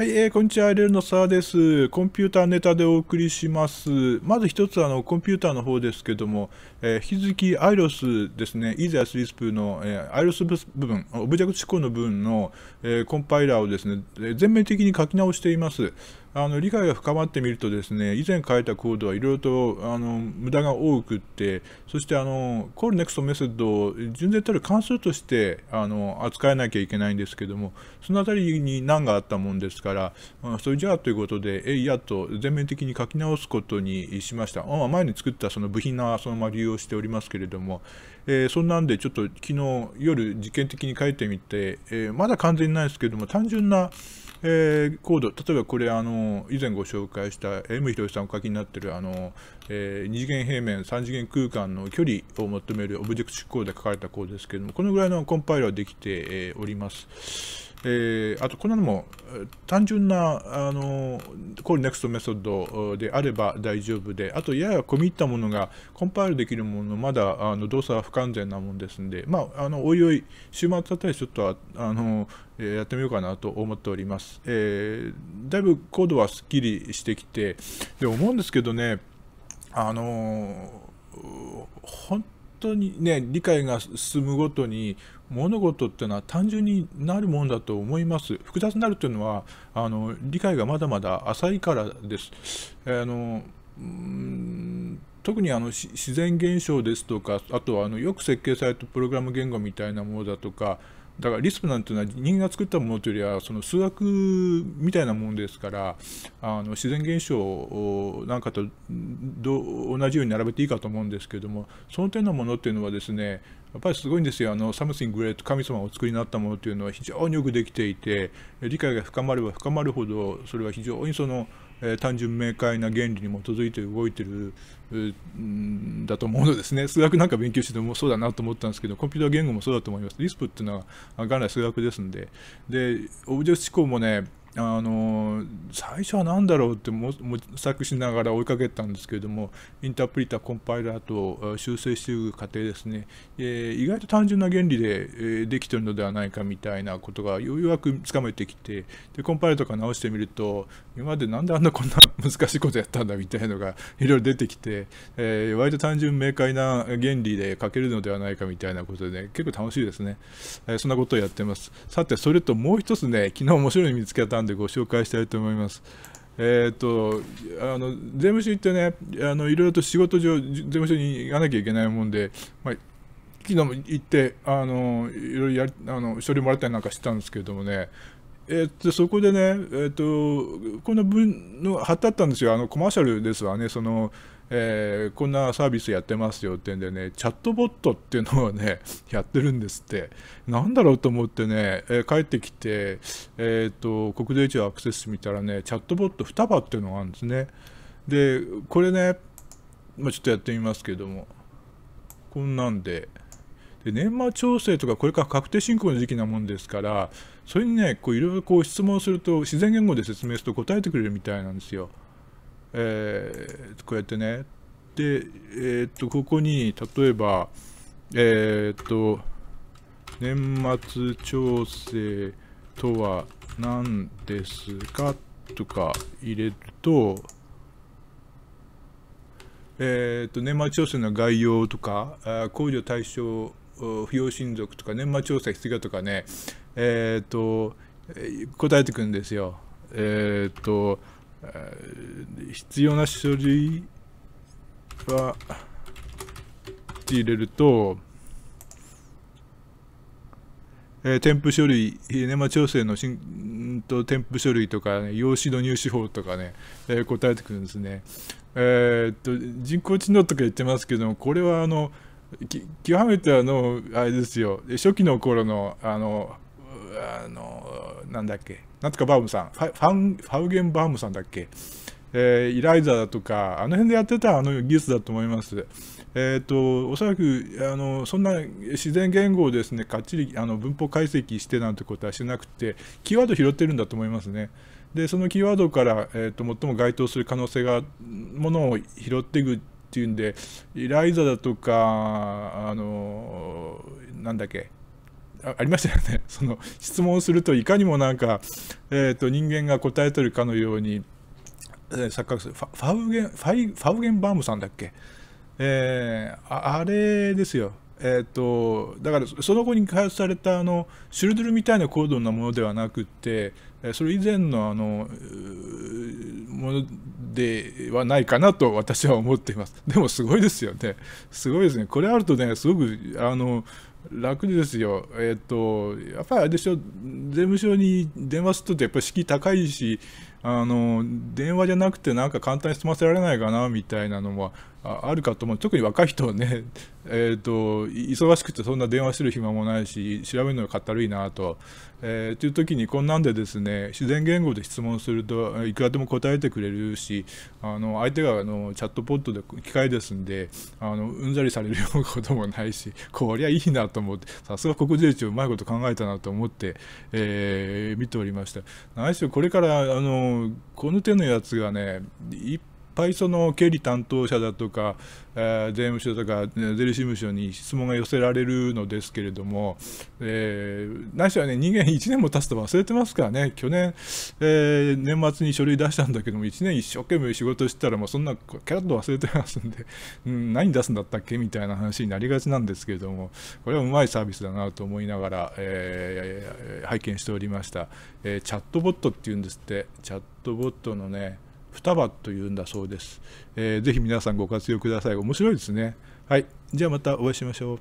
はい、えー、こんにちは、レルの沢です。コンピューターネタでお送りします。まず一つ、あの、コンピューターの方ですけども、えー、引き続き、アイロスですね、イーザースリスプの、えー、アイロス部分、オブジェクト思考の部分の、えー、コンパイラーをですね、え全面的に書き直しています。あの理解が深まってみるとですね以前書いたコードはいろいろとあの無駄が多くってそしてあのコールネクストメソッドを純然たる関数としてあの扱えなきゃいけないんですけどもその辺りに難があったもんですからそれじゃあということでえいやと全面的に書き直すことにしましたあ前に作ったその部品はそのまま利用しておりますけれども、えー、そんなんでちょっと昨日夜実験的に書いてみて、えー、まだ完全にないですけども単純なえー、コード、例えばこれあの、以前ご紹介した M 広さんお書きになっているあの、えー、2次元平面、3次元空間の距離を求めるオブジェクトードで書かれたコードですけれども、このぐらいのコンパイルはできて、えー、おります。えー、あとこんなのも単純なあのコールネクストメソッドであれば大丈夫で、あとやや込み入ったものがコンパイルできるもの、まだあの動作は不完全なものですので、まあ、あのおいおい週末あたりちょっとあの、えー、やってみようかなと思っております。えー、だいぶコードはすっきりしてきて、で思うんですけどね、あの本当当にね理解が進むごとに物事ってのは単純になるもんだと思います複雑になるというのはあの理解がまだまだ浅いからです。あの特にあの自然現象ですとかあとはあのよく設計されたプログラム言語みたいなものだとかだからリスプなんていうのは人間が作ったものというよりはその数学みたいなものですからあの自然現象をなんかと同じように並べていいかと思うんですけどもその点のものっていうのはですねやっぱりすごいんですよあのサムスングレート神様をお作りになったものというのは非常によくできていて理解が深まれば深まるほどそれは非常にそのえー、単純明快な原理に基づいて動いてるんだと思うのですね 数学なんか勉強しててもそうだなと思ったんですけどコンピューター言語もそうだと思いますリスプっていうのは元来数学ですんででオブジェクト思考もねあの最初は何だろうって模索しながら追いかけたんですけれどもインタープリターコンパイラーと修正していく過程ですね、えー、意外と単純な原理で、えできてるのではないかみたいなことがようやくつかめてきてでコンパイラーとか直してみると今までなんであんなこんな難しいことやったんだみたいなのが いろいろ出てきて、えー、割と単純明快な原理で書けるのではないかみたいなことで、ね、結構楽しいですね、えー、そんなことをやってますさてそれともう一つね昨日面白いの見つけたんでご紹介したいと思います。えーと、あの税務署行ってねあのいろいろと仕事上税務署に行かなきゃいけないもんで、まあ、昨日も行ってあのいろいろやあの書類もらったりなんかしてたんですけれどもねえー、とそこでね、えーとこの分の貼ってあったんですよ、あのコマーシャルですわね、そのえー、こんなサービスやってますよってんでね、チャットボットっていうのをね、やってるんですって。なんだろうと思ってね、えー、帰ってきて、えっ、ー、と、国税庁アクセス見たらね、チャットボット双葉っていうのがあるんですね。で、これね、まあ、ちょっとやってみますけども、こんなんで、で年末調整とかこれから確定申告の時期なもんですからそれにねいろいろ質問すると自然言語で説明すると答えてくれるみたいなんですよ。えー、こうやってねでえー、っとここに例えばえー、っと年末調整とは何ですかとか入れるとえー、っと年末調整の概要とか控除対象扶養親族とか年末調整必要とかねえー、っと答えてくるんですよえっと必要な書類はって入れると、えー、添付書類、ネマ調整のしんと添付書類とか、ね、用紙の入手法とかね、えー、答えてくるんですね。えー、っと人工知能とか言ってますけども、これはあの極めてあの、あれですよ、初期の頃のあのあの、なんだっけ、なんとかバウムさん、ファンファウゲンバウムさんだっけ、えー、イライザだとか、あの辺でやってたあの技術だと思います。えっ、ー、と、おそらく、あの、そんな自然言語をですね、かっちりあの文法解析してなんてことはしなくて、キーワード拾ってるんだと思いますね。で、そのキーワードから、えーと最も該当する可能性が、ものを拾っていくっていうんで、イライザだとか、あの、なんだっけ、ありましたよね その質問するといかにもなんか、えーと、人間が答えとるかのように、えー、錯覚するファウゲンファウゲンバームさんだっけ、えー、ああれですよえーと、だからその後に開発されたあのシュルドゥルみたいな高度なものではなくてそれ以前のあのものではないかなと私は思っていますでもすごいですよねすごいですねこれあるとねすごくあの楽ですよ、えっ、ー、と、やっぱりあれでしょ、税務署に電話すると、やっぱり敷居高いし、あの電話じゃなくてなんか簡単に済ませられないかなみたいなのはあるかと思う特に若い人はね、えーと、忙しくてそんな電話してる暇もないし調べるのがかったるいなと、えー、ていう時にこんなんでですね自然言語で質問するといくらでも答えてくれるしあの相手があのチャットポットで機械ですんであのうんざりされるようなこともないし こりゃいいなと思ってさすが国税庁うまいこと考えたなと思って、えー、見ておりました。何しろこれからあのこの手のやつがね一ぱいその経理担当者だとか、えー、税務署とか税理士務所に質問が寄せられるのですけれども、えー、何しろね人間1年も経つと忘れてますからね去年、えー、年末に書類出したんだけども1年一生懸命仕事してたらもうそんなキャラッと忘れてますんで、うん、何出すんだったっけみたいな話になりがちなんですけれどもこれはうまいサービスだなと思いながら、えー、拝見しておりました、えチャットボットっていうんですってチャットボットのね双葉というんだそうです、えー、ぜひ皆さんご活用ください面白いですねはいじゃあまたお会いしましょう